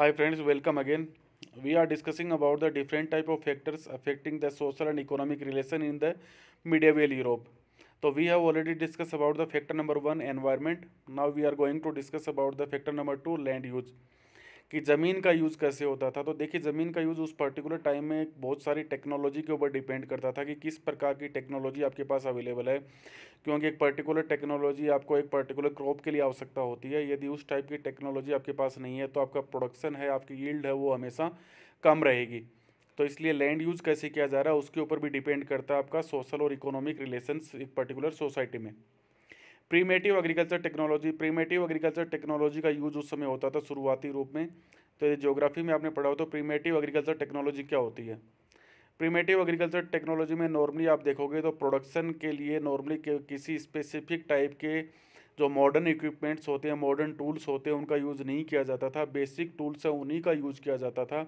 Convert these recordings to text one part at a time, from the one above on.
hi friends welcome again we are discussing about the different type of factors affecting the social and economic relation in the medieval europe so we have already discussed about the factor number 1 environment now we are going to discuss about the factor number 2 land use कि ज़मीन का use कैसे होता था तो देखिए ज़मीन का यूज़ उस पर्टिकुलर टाइम में बहुत सारी टेक्नोलॉजी के ऊपर डिपेंड करता था कि किस प्रकार की टेक्नोलॉजी आपके पास अवेलेबल है क्योंकि एक पर्टिकुलर टेक्नोलॉजी आपको एक पर्टिकुलर क्रॉप के लिए आवश्यकता होती है यदि उस टाइप की टेक्नोलॉजी आपके पास नहीं है तो आपका प्रोडक्शन है आपकी यील्ड है वो हमेशा कम रहेगी तो इसलिए लैंड यूज़ कैसे किया जा रहा है उसके ऊपर भी डिपेंड करता है आपका सोशल और इकोनॉमिक रिलेशंस एक पर्टिकुलर सोसाइटी में primitive agriculture technology primitive agriculture technology का यूज उस समय होता था शुरुआती रूप में तो ये ज्योग्राफी में आपने पढ़ा हो तो प्रीमेटिव एग्रीकल्चर टेक्नोलॉजी क्या होती है प्रीमेटिव एग्रीकल्चर टेक्नोलॉजी में नॉर्मली आप देखोगे तो प्रोडक्शन के लिए नॉर्मली किसी स्पेसिफिक टाइप के जो मॉडर्न इक्विपमेंट्स होते हैं मॉडर्न टूल्स होते हैं उनका यूज़ नहीं किया जाता था बेसिक टूल्स हैं उन्हीं का यूज़ किया जाता था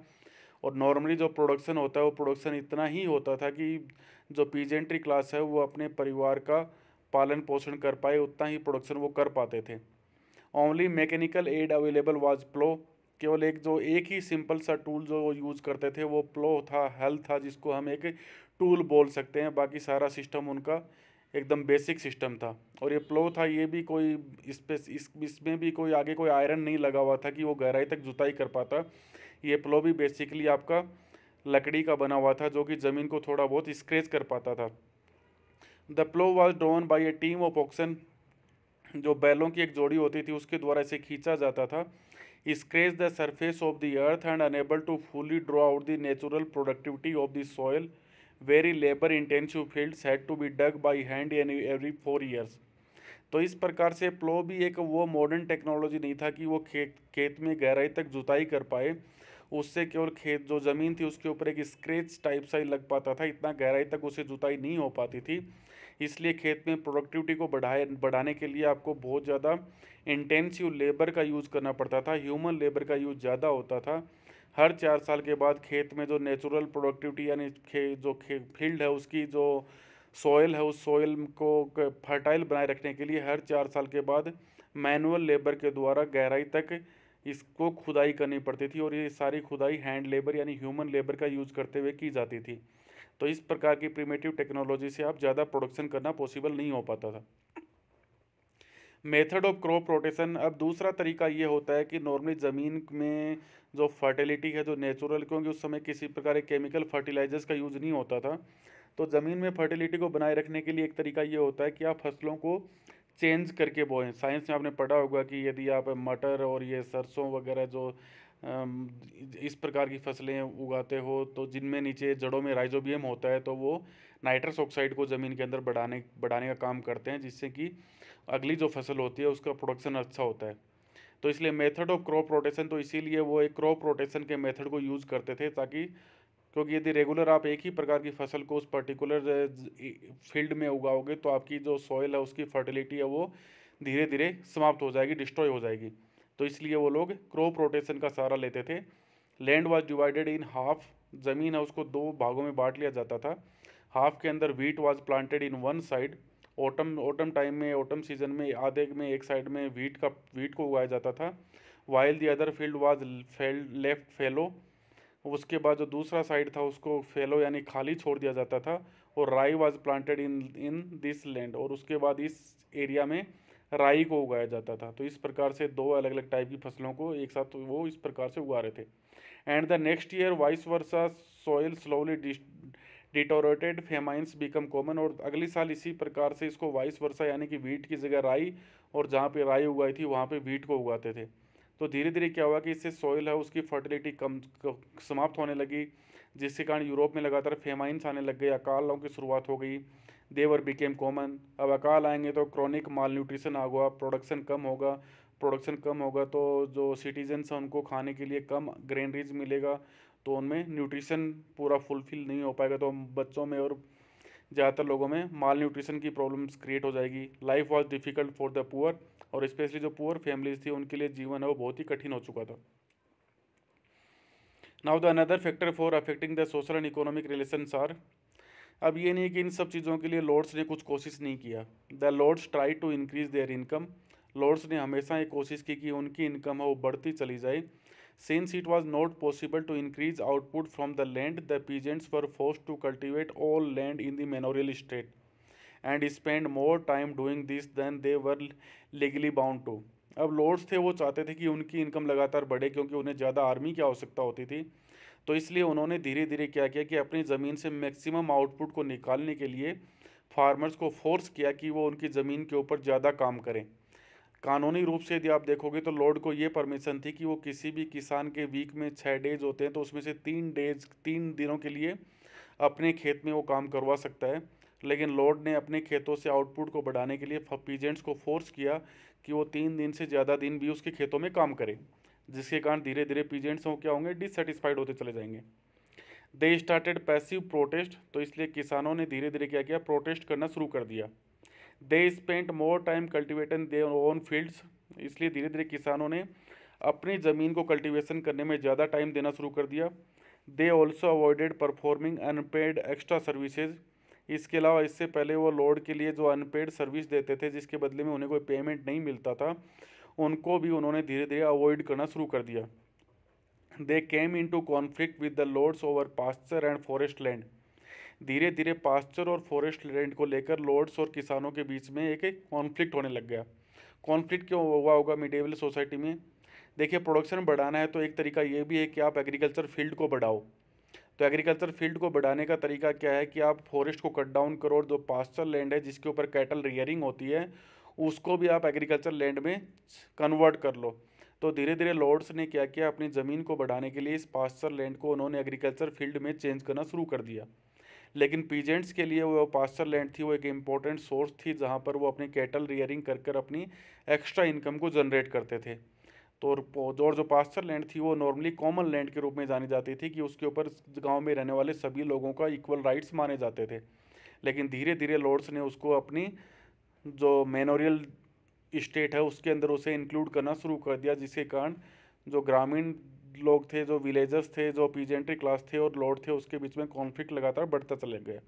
और नॉर्मली जो प्रोडक्शन होता है वो प्रोडक्शन इतना ही होता था कि जो पीजेंट्री क्लास है वो अपने परिवार का पालन पोषण कर पाए उतना ही प्रोडक्शन वो कर पाते थे only mechanical aid available was plough केवल एक जो एक ही सिंपल सा टूल जो वो यूज़ करते थे वो प्लो था हल था जिसको हम एक टूल बोल सकते हैं बाकी सारा सिस्टम उनका एकदम बेसिक सिस्टम था और ये प्लो था ये भी कोई इस पे इस इसमें भी कोई आगे कोई आयरन नहीं लगा हुआ था कि वो गहराई तक जुताई कर पाता ये प्लो भी बेसिकली आपका लकड़ी का बना हुआ था जो कि ज़मीन को थोड़ा बहुत स्क्रेच कर पाता था the plough was drawn by a team of oxen जो बैलों की एक जोड़ी होती थी उसके द्वारा इसे खींचा जाता था scratch the surface of the earth and unable to fully draw out the natural productivity of the soil very labour intensive field had to be dug by hand and every four years तो इस प्रकार से प्लो भी एक वो modern technology नहीं था कि वो खेत खेत में गहराई तक जुताई कर पाए उससे केवल खेत जो ज़मीन थी उसके ऊपर एक स्क्रेच टाइप सा ही लग पाता था इतना गहराई तक उसे जुताई नहीं हो पाती थी इसलिए खेत में प्रोडक्टिविटी को बढ़ाए बढ़ाने के लिए आपको बहुत ज़्यादा इंटेंसिव लेबर का यूज़ करना पड़ता था ह्यूमन लेबर का यूज़ ज़्यादा होता था हर चार साल के बाद खेत में जो नेचुरल प्रोडक्टिविटी यानी खे, जो खे, फील्ड है उसकी जो सॉयल है उस सॉयल को फर्टाइल बनाए रखने के लिए हर चार साल के बाद मैनुअल लेबर के द्वारा गहराई तक इसको खुदाई करनी पड़ती थी और ये सारी खुदाई हैंड लेबर यानी ह्यूमन लेबर का यूज़ करते हुए की जाती थी तो इस प्रकार की प्रीमेटिव टेक्नोलॉजी से आप ज़्यादा प्रोडक्शन करना पॉसिबल नहीं हो पाता था मेथड ऑफ क्रॉप रोटेशन अब दूसरा तरीका ये होता है कि नॉर्मली ज़मीन में जो फर्टिलिटी है जो नेचुरल क्योंकि उस समय किसी प्रकार के केमिकल फर्टिलाइजर्स का यूज़ नहीं होता था तो ज़मीन में फर्टिलिटी को बनाए रखने के लिए एक तरीका ये होता है कि आप फसलों को चेंज करके बोएं साइंस में आपने पढ़ा होगा कि यदि आप मटर और ये सरसों वगैरह जो इस प्रकार की फसलें उगाते हो तो जिनमें नीचे जड़ों में राइजोबियम होता है तो वो नाइट्रस ऑक्साइड को ज़मीन के अंदर बढ़ाने बढ़ाने का काम करते हैं जिससे कि अगली जो फसल होती है उसका प्रोडक्शन अच्छा होता है तो इसलिए मेथड ऑफ क्रॉप रोटेशन तो इसीलिए वो एक क्रॉप रोटेशन के मेथड को यूज़ करते थे ताकि क्योंकि यदि रेगुलर आप एक ही प्रकार की फसल को उस पर्टिकुलर फील्ड में उगाओगे तो आपकी जो सॉइल है उसकी फर्टिलिटी है वो धीरे धीरे समाप्त हो जाएगी डिस्ट्रॉय हो जाएगी तो इसलिए वो लोग क्रॉप रोटेशन का सहारा लेते थे land was divided in half ज़मीन है उसको दो भागों में बांट लिया जाता था हाफ के अंदर wheat was planted in one side autumn autumn time में ऑटम सीजन में आधे में एक साइड में वीट का वीट को उगाया जाता था while the other field was fell left fallow उसके बाद जो दूसरा साइड था उसको फेलो यानी खाली छोड़ दिया जाता था और rye was planted in in this land और उसके बाद इस एरिया में राई को उगाया जाता था तो इस प्रकार से दो अलग अलग टाइप की फसलों को एक साथ वो इस प्रकार से उगा रहे थे and the next year vice versa soil slowly deteriorated famines become common और अगले साल इसी प्रकार से इसको वाइस वर्षा यानी कि वीट की जगह राई और जहाँ पे राई उगाई थी वहाँ पे वीट को उगाते थे तो धीरे धीरे क्या हुआ कि इससे सॉइल है उसकी फर्टिलिटी कम समाप्त होने लगी जिसके कारण यूरोप में लगातार फेमाइंस आने लग गए अकालों की शुरुआत हो गई देवर बिकेम कॉमन अब अकाल आएंगे तो क्रॉनिक माल न्यूट्रिशन आ गया प्रोडक्शन कम होगा प्रोडक्शन कम होगा तो जो सिटीजन्स हैं उनको खाने के लिए कम ग्रेनरीज मिलेगा तो उनमें न्यूट्रिशन पूरा फुलफिल नहीं हो पाएगा तो बच्चों में और ज़्यादातर लोगों में माल न्यूट्रिशन की प्रॉब्लम्स क्रिएट हो जाएगी life was difficult for the poor और स्पेशली जो पुअर फैमिलीज थी उनके लिए जीवन है वो बहुत ही कठिन हो चुका था now the another factor for affecting the social and economic relation are अब ये नहीं कि इन सब चीज़ों के लिए लॉर्ड्स ने कुछ कोशिश नहीं किया the lords try to increase their income lords ने हमेशा ये कोशिश की कि उनकी इनकम है वो बढ़ती चली जाए since it was not possible to increase output from the land the peasants for force to cultivate all land in the manorial state and spend more time doing this than they were legally bound to अब lords थे वो चाहते थे कि उनकी income लगातार बढ़े क्योंकि उन्हें ज़्यादा आर्मी की आवश्यकता होती थी तो इसलिए उन्होंने धीरे धीरे क्या किया कि अपनी ज़मीन से मैक्सिमम आउटपुट को निकालने के लिए फार्मर्स को फोर्स किया कि वो उनकी ज़मीन के ऊपर ज़्यादा काम करें कानूनी रूप से यदि आप देखोगे तो लॉर्ड को ये परमिशन थी कि वो किसी भी किसान के वीक में छः डेज होते हैं तो उसमें से तीन डेज तीन दिनों के लिए अपने खेत में वो काम करवा सकता है लेकिन लॉर्ड ने अपने खेतों से आउटपुट को बढ़ाने के लिए पीजेंट्स को फोर्स किया कि वो तीन दिन से ज़्यादा दिन भी उसके खेतों में काम करें जिसके कारण धीरे धीरे पीजेंट्स हों क्या होंगे डिससेटिस्फाइड होते चले जाएंगे दे स्टार्टेड पैसिव प्रोटेस्ट तो इसलिए किसानों ने धीरे धीरे क्या किया प्रोटेस्ट करना शुरू कर दिया they spent more time cultivating they own fields इसलिए धीरे धीरे किसानों ने अपनी ज़मीन को कल्टिवेशन करने में ज़्यादा टाइम देना शुरू कर दिया they also avoided performing unpaid extra services इसके अलावा इससे पहले वो लोड के लिए जो अनपेड सर्विस देते थे जिसके बदले में उन्हें कोई पेमेंट नहीं मिलता था उनको भी उन्होंने धीरे धीरे अवॉइड करना शुरू कर दिया they came in to conflict with the lords over pasture and forest land धीरे धीरे पास्चर और फॉरेस्ट लैंड को लेकर लॉर्ड्स और किसानों के बीच में एक कॉन्फ्लिक्ट होने लग गया कॉन्फ्लिक्ट क्यों हुआ होगा मिडेवल सोसाइटी में देखिए प्रोडक्शन बढ़ाना है तो एक तरीका ये भी है कि आप एग्रीकल्चर फील्ड को बढ़ाओ तो एग्रीकल्चर फील्ड को बढ़ाने का तरीका क्या है कि आप फॉरेस्ट को कट डाउन करो और जो पास्चर लैंड है जिसके ऊपर कैटल रियरिंग होती है उसको भी आप एग्रीकल्चर लैंड में कन्वर्ट कर लो तो धीरे धीरे लॉर्ड्स ने क्या किया अपनी ज़मीन को बढ़ाने के लिए इस पास्चर लैंड को उन्होंने एग्रीकल्चर फील्ड में चेंज करना शुरू कर दिया लेकिन पीजेंट्स के लिए वो पास्चर लैंड थी वो एक इम्पॉर्टेंट सोर्स थी जहाँ पर वो अपनी कैटल रियरिंग कर कर अपनी एक्स्ट्रा इनकम को जनरेट करते थे तो और जो पास्चर लैंड थी वो नॉर्मली कॉमन लैंड के रूप में जानी जाती थी कि उसके ऊपर गांव में रहने वाले सभी लोगों का इक्वल राइट्स माने जाते थे लेकिन धीरे धीरे लॉर्ड्स ने उसको अपनी जो मेनोरियल स्टेट है उसके अंदर उसे इंक्लूड करना शुरू कर दिया जिसके कारण जो ग्रामीण लोग थे जो विलेजर्स थे जो पीजेंट्री क्लास थे और लॉर्ड थे उसके बीच में कॉन्फ्लिक्ट लगातार बढ़ता चले गया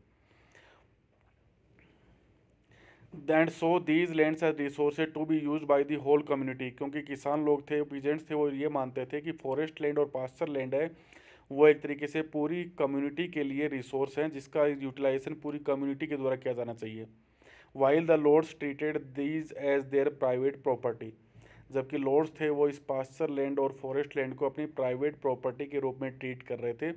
then so these lands as resources to be use by the whole community क्योंकि किसान लोग थे पीजेंट्स थे वो ये मानते थे कि फॉरेस्ट लैंड और पास्चर लैंड है वो एक तरीके से पूरी कम्युनिटी के लिए रिसोर्स हैं जिसका यूटिलाइजेशन पूरी कम्युनिटी के द्वारा किया जाना चाहिए while the lords treated these as their private property जबकि लॉर्ड्स थे वो इस पास्चर लैंड और फॉरेस्ट लैंड को अपनी प्राइवेट प्रॉपर्टी के रूप में ट्रीट कर रहे थे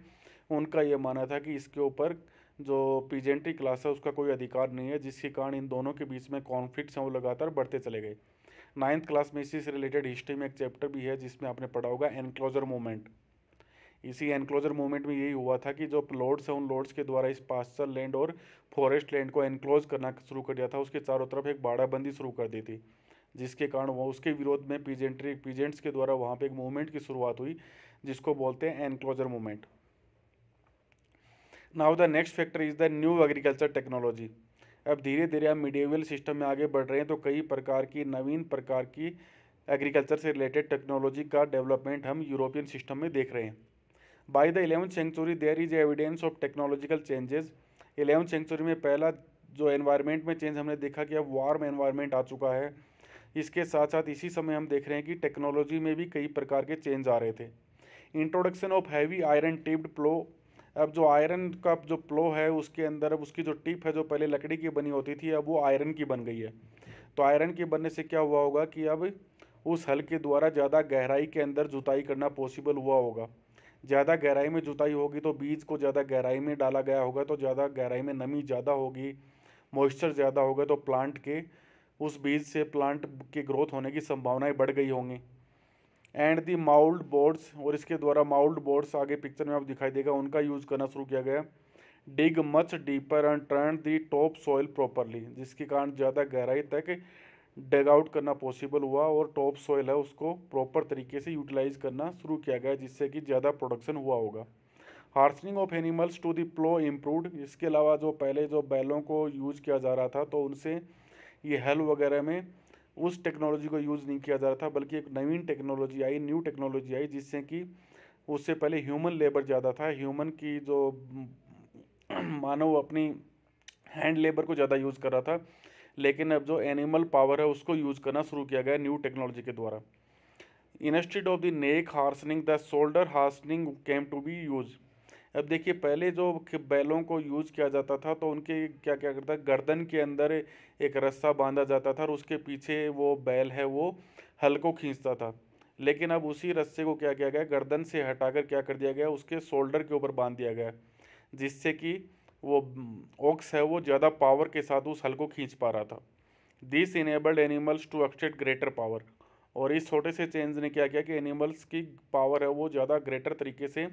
उनका यह मानना था कि इसके ऊपर जो पीजेंट्री क्लास है उसका कोई अधिकार नहीं है जिसके कारण इन दोनों के बीच में कॉन्फ्लिक्ट्स हैं वो लगातार बढ़ते चले गए नाइन्थ क्लास में इसी से रिलेटेड हिस्ट्री में एक चैप्टर भी है जिसमें आपने पढ़ा होगा एनक्लोजर मूवमेंट इसी एनक्लोजर मूवमेंट में यही हुआ था कि जो लॉर्ड्स हैं उन लॉर्ड्स के द्वारा इस पास्चर लैंड और फॉरेस्ट लैंड को एनक्लोज करना शुरू कर दिया था उसके चारों तरफ एक बाड़ाबंदी शुरू कर दी थी जिसके कारण वह उसके विरोध में पीजेंट्री पीजेंट्स के द्वारा वहाँ पर एक मूवमेंट की शुरुआत हुई जिसको बोलते हैं enclosure movement now the next factor is the new agriculture technology अब धीरे धीरे हम मिडिवल सिस्टम में आगे बढ़ रहे हैं तो कई प्रकार की नवीन प्रकार की एग्रीकल्चर से रिलेटेड टेक्नोलॉजी का डेवलपमेंट हम यूरोपियन सिस्टम में देख रहे हैं by the eleventh century there is evidence of technological changes eleventh century में पहला जो एनवायरनमेंट में चेंज हमने देखा कि अब वार्म एनवायरनमेंट आ चुका है इसके साथ साथ इसी समय हम देख रहे हैं कि टेक्नोलॉजी में भी कई प्रकार के चेंज आ रहे थे introduction of heavy iron tipped plough अब जो आयरन का जो प्लो है उसके अंदर अब उसकी जो टिप है जो पहले लकड़ी की बनी होती थी अब वो आयरन की बन गई है तो आयरन की बनने से क्या हुआ होगा कि अब उस हल के द्वारा ज़्यादा गहराई के अंदर जुताई करना पॉसिबल हुआ होगा ज़्यादा गहराई में जुताई होगी तो बीज को ज़्यादा गहराई में डाला गया होगा तो ज़्यादा गहराई में नमी ज़्यादा होगी मॉइस्चर ज़्यादा होगा तो प्लांट के उस बीज से प्लांट के ग्रोथ होने की संभावनाएं बढ़ गई होंगी एंड दी माउल्ड बोर्ड्स और इसके द्वारा माउल्ड बोर्ड्स आगे पिक्चर में आप दिखाई देगा उनका यूज़ करना शुरू किया गया dig much deeper and turn the top soil properly जिसके कारण ज़्यादा गहराई तक डेग आउट करना पॉसिबल हुआ और टॉप सॉइल है उसको प्रॉपर तरीके से यूटिलाइज करना शुरू किया गया जिससे कि ज़्यादा प्रोडक्शन हुआ होगा harnessing of animals to the plough improved इसके अलावा जो पहले जो बैलों को यूज किया जा रहा था तो उनसे ये हेल वगैरह में उस टेक्नोलॉजी को यूज़ नहीं किया जा रहा था बल्कि एक नवीन टेक्नोलॉजी आई न्यू टेक्नोलॉजी आई जिससे कि उससे पहले ह्यूमन लेबर ज़्यादा था ह्यूमन की जो मानव अपनी हैंड लेबर को ज़्यादा यूज़ कर रहा था लेकिन अब जो एनिमल पावर है उसको यूज़ करना शुरू किया गया न्यू टेक्नोलॉजी के द्वारा instead of the neck harnessing the shoulder harnessing came to be use अब देखिए पहले जो बैलों को यूज़ किया जाता था तो उनके क्या क्या करता गर्दन के अंदर एक रस्सा बांधा जाता था और उसके पीछे वो बैल है वो हल को खींचता था लेकिन अब उसी रस्से को क्या किया गया गर्दन से हटाकर क्या कर दिया गया उसके शोल्डर के ऊपर बांध दिया गया जिससे कि वो ऑक्स है वो ज़्यादा पावर के साथ उस हल को खींच पा रहा था this enabled animals to exert greater power और इस छोटे से चेंज ने क्या किया कि एनिमल्स की पावर है वो ज़्यादा ग्रेटर तरीके से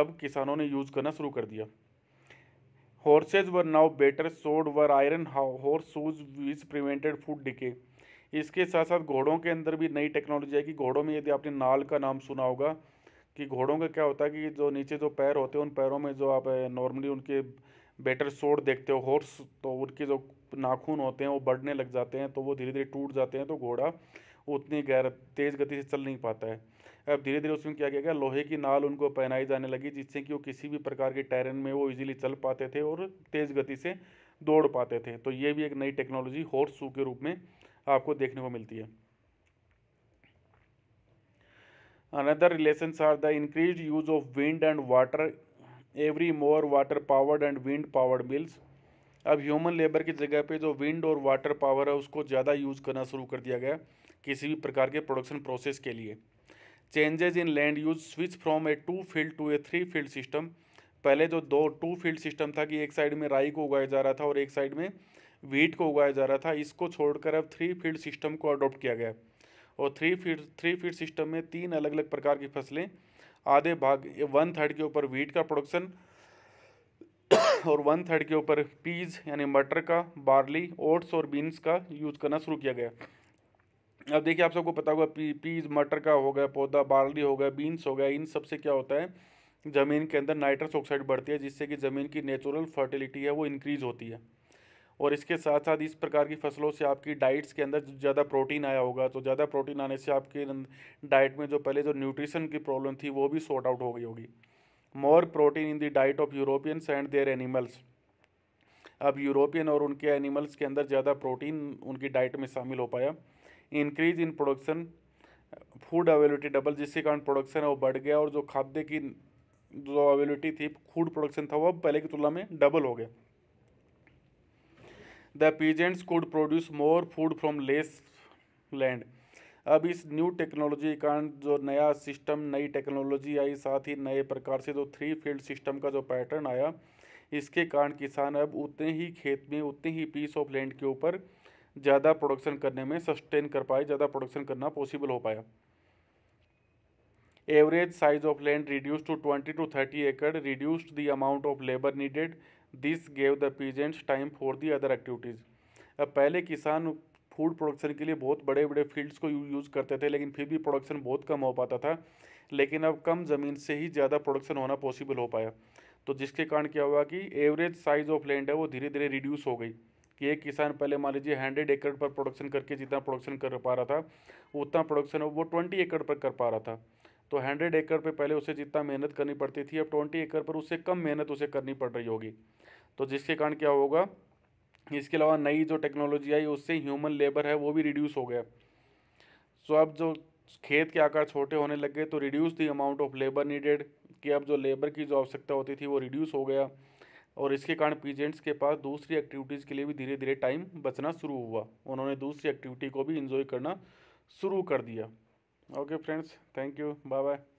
अब किसानों ने यूज़ करना शुरू कर दिया horse's were now better shod were iron horse shoes which prevented food decay इसके साथ साथ घोड़ों के अंदर भी नई टेक्नोलॉजी है कि घोड़ों में यदि आपने नाल का नाम सुना होगा कि घोड़ों का क्या होता है कि जो नीचे जो पैर होते हैं उन पैरों में जो आप नॉर्मली eh, उनके बेटर सोड देखते हो हॉर्स तो उनके जो नाखून होते हैं वो बढ़ने लग जाते हैं तो वो धीरे धीरे टूट जाते हैं तो घोड़ा उतनी गैर तेज़ गति से चल नहीं पाता है अब धीरे धीरे उसमें क्या किया गया लोहे की नाल उनको पहनाई जाने लगी जिससे कि वो किसी भी प्रकार के टायरन में वो इजीली चल पाते थे और तेज़ गति से दौड़ पाते थे तो ये भी एक नई टेक्नोलॉजी हॉर्स शू के रूप में आपको देखने को मिलती है another relation are the increase use of wind and water every more water powered and wind powered mills अब ह्यूमन लेबर की जगह पे जो विंड और वाटर पावर है उसको ज़्यादा यूज़ करना शुरू कर दिया गया किसी भी प्रकार के प्रोडक्शन प्रोसेस के लिए changes in land use switch from a two field to a three field system पहले जो दो टू फील्ड सिस्टम था कि एक साइड में राई को उगाया जा रहा था और एक साइड में वीट को उगाया जा रहा था इसको छोड़कर अब थ्री फील्ड सिस्टम को अडॉप्ट किया गया और three field three field system में तीन अलग अलग प्रकार की फसलें आधे भाग वन थर्ड के ऊपर वीट का प्रोडक्शन और वन थर्ड के ऊपर पीज यानी मटर का बार्ली ओट्स और बीन्स का यूज़ करना शुरू किया गया अब देखिए आप सबको पता होगा पी, पीज मटर का हो गया पौधा बार्ली हो गया बीन्स हो गया इन सब से क्या होता है ज़मीन के अंदर नाइट्रस ऑक्साइड बढ़ती है जिससे कि ज़मीन की नेचुरल फर्टिलिटी है वो इंक्रीज़ होती है और इसके साथ साथ इस प्रकार की फसलों से आपकी डाइट्स के अंदर ज़्यादा प्रोटीन आया होगा तो ज़्यादा प्रोटीन आने से आपके डाइट अं-, में जो पहले जो न्यूट्रिशन की प्रॉब्लम थी वो भी सॉर्ट आउट हो गई होगी more protein in the diet of Europeans and their animals अब यूरोपियन और उनके एनिमल्स के अंदर ज़्यादा प्रोटीन उनकी डाइट में शामिल हो पाया increase in production food availability double जिसके कारण प्रोडक्शन है वो बढ़ गया और जो खाद्य की जो अवेलेबिलिटी थी फूड प्रोडक्शन था वो अब पहले की तुलना में डबल हो गया the peasants could produce more food from less land अब इस न्यू टेक्नोलॉजी के कारण जो नया सिस्टम नई टेक्नोलॉजी आई साथ ही नए प्रकार से जो थ्री फील्ड सिस्टम का जो पैटर्न आया इसके कारण किसान अब उतने ही खेत में उतने ही पीस ऑफ लैंड के ऊपर ज़्यादा प्रोडक्शन करने में सस्टेन कर पाए ज़्यादा प्रोडक्शन करना पॉसिबल हो पाया average size of land reduce to twenty to thirty एकड़ reduced the amount of labour needed this gave the peasants time for the other activities अब पहले किसान फूड प्रोडक्शन के लिए बहुत बड़े बड़े फील्ड्स को यूज़ करते थे लेकिन फिर भी प्रोडक्शन बहुत कम हो पाता था लेकिन अब कम ज़मीन से ही ज़्यादा प्रोडक्शन होना पॉसिबल हो पाया तो जिसके कारण क्या हुआ कि एवरेज साइज़ ऑफ लैंड है वो धीरे धीरे रिड्यूस हो गई कि एक किसान पहले मान लीजिए हंड्रेड एकड़ पर प्रोडक्शन करके जितना प्रोडक्शन कर पा रहा था उतना प्रोडक्शन वो ट्वेंटी एकड़ पर कर पा रहा था तो हंड्रेड एकड़ पे पहले उसे जितना मेहनत करनी पड़ती थी अब ट्वेंटी एकड़ पर उससे कम मेहनत उसे करनी पड़ रही होगी तो जिसके कारण क्या होगा इसके अलावा नई जो टेक्नोलॉजी आई उससे ह्यूमन लेबर है वो भी रिड्यूस हो गया सो अब जो खेत के आकार छोटे होने लग गए तो reduce the amount of labour needed कि अब जो लेबर की जो आवश्यकता होती थी वो रिड्यूस हो गया और इसके कारण पीजेंट्स के पास दूसरी एक्टिविटीज़ के लिए भी धीरे धीरे टाइम बचना शुरू हुआ उन्होंने दूसरी एक्टिविटी को भी इन्जॉय करना शुरू कर दिया okay friends thank you bye bye